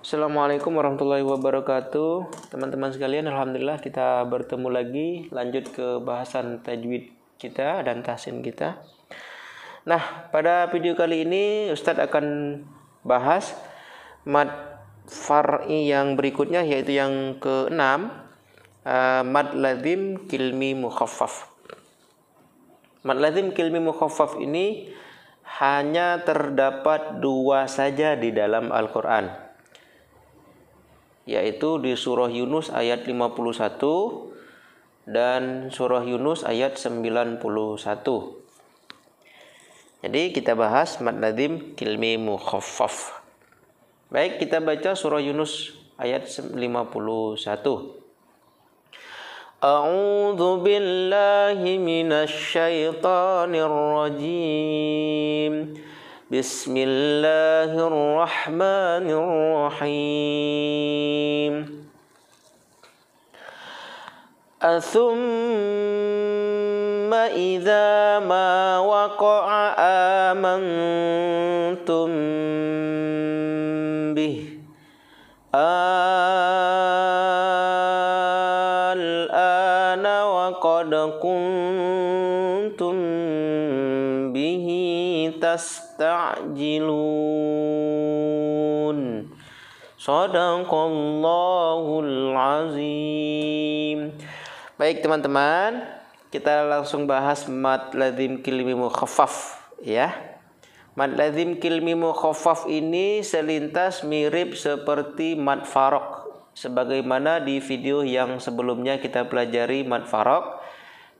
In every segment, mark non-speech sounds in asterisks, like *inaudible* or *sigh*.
Assalamualaikum warahmatullahi wabarakatuh Teman-teman sekalian Alhamdulillah kita bertemu lagi Lanjut ke bahasan tajwid kita dan tahsin kita Nah pada video kali ini Ustadz akan bahas Mad far'i yang berikutnya yaitu yang keenam uh, Mad ladim kilmi mukhaffaf Mad ladim kilmi mukhaffaf ini hanya terdapat dua saja di dalam Al-Quran yaitu di surah Yunus ayat 51 dan surah Yunus ayat 91. Jadi kita bahas mad nadim kilmi mukhaffaf. Baik, kita baca surah Yunus ayat 51. A'udzu billahi minasy syaithanir rajim. بسم الله الرحمن الرحيم أثم إذا ما وقع آمنتم به الآن وقد كنتم به تستعجلون صدق Allahul Azim Baik teman-teman, kita langsung bahas mad lazim kilmi mukhaffaf ya. Mad lazim kilmi mukhaffaf ini selintas mirip seperti mad farok sebagaimana di video yang sebelumnya kita pelajari mad farok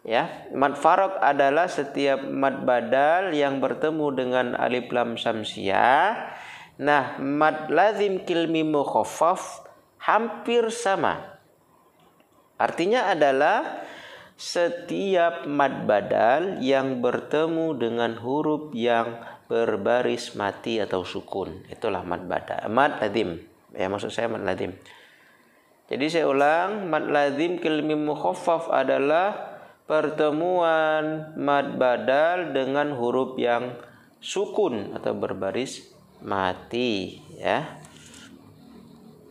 ya mad farok adalah setiap mad badal yang bertemu dengan alif lam samsiah nah mad lazim kilmi mukhaffaf hampir sama artinya adalah setiap mad badal yang bertemu dengan huruf yang berbaris mati atau sukun itulah mad badal mad lazim ya maksud saya mad lazim jadi saya ulang mad lazim kilmi mukhaffaf adalah pertemuan mad badal dengan huruf yang sukun atau berbaris mati ya.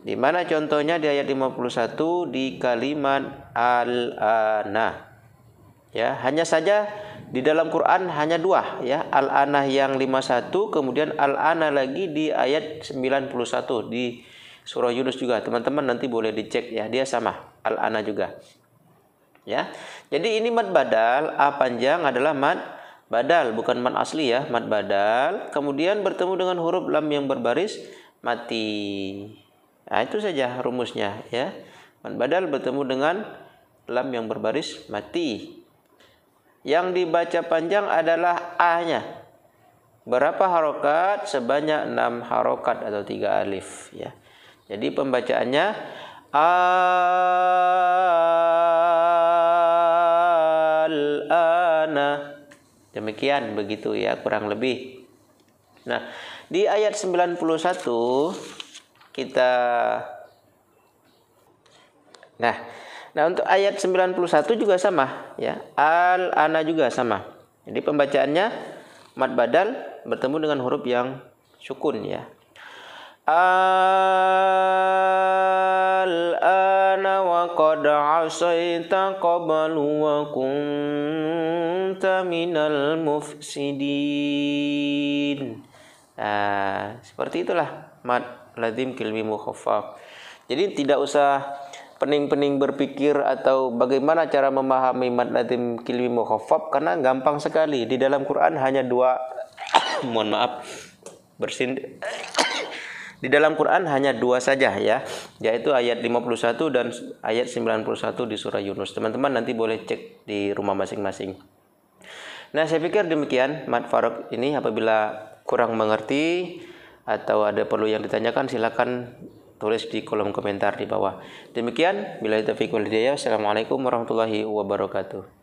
Di mana contohnya di ayat 51 di kalimat al-ana. Ya, hanya saja di dalam Quran hanya dua ya, al-ana yang 51 kemudian al-ana lagi di ayat 91 di surah Yunus juga. Teman-teman nanti boleh dicek ya, dia sama al-ana juga ya. Jadi ini mad badal a panjang adalah mad badal bukan mad asli ya, mad badal kemudian bertemu dengan huruf lam yang berbaris mati. Nah, itu saja rumusnya ya. Mad badal bertemu dengan lam yang berbaris mati. Yang dibaca panjang adalah a-nya, berapa harokat sebanyak enam harokat atau tiga alif ya jadi pembacaannya a demikian begitu ya kurang lebih. Nah, di ayat 91 kita Nah, nah untuk ayat 91 juga sama ya. Al ana juga sama. Jadi pembacaannya mad badal bertemu dengan huruf yang sukun ya. Al ana wa qad asaita qablu wa kun kunta minal mufsidin. Nah, seperti itulah mad lazim kilmi mukhaffaf. Jadi tidak usah pening-pening berpikir atau bagaimana cara memahami mad lazim kilmi mukhaffaf karena gampang sekali. Di dalam Quran hanya dua *coughs* mohon maaf bersin *coughs* di dalam Quran hanya dua saja ya, yaitu ayat 51 dan ayat 91 di surah Yunus. Teman-teman nanti boleh cek di rumah masing-masing. Nah, saya pikir demikian Mat Farok ini apabila kurang mengerti atau ada perlu yang ditanyakan silakan tulis di kolom komentar di bawah. Demikian, bila itu fikul Assalamualaikum warahmatullahi wabarakatuh.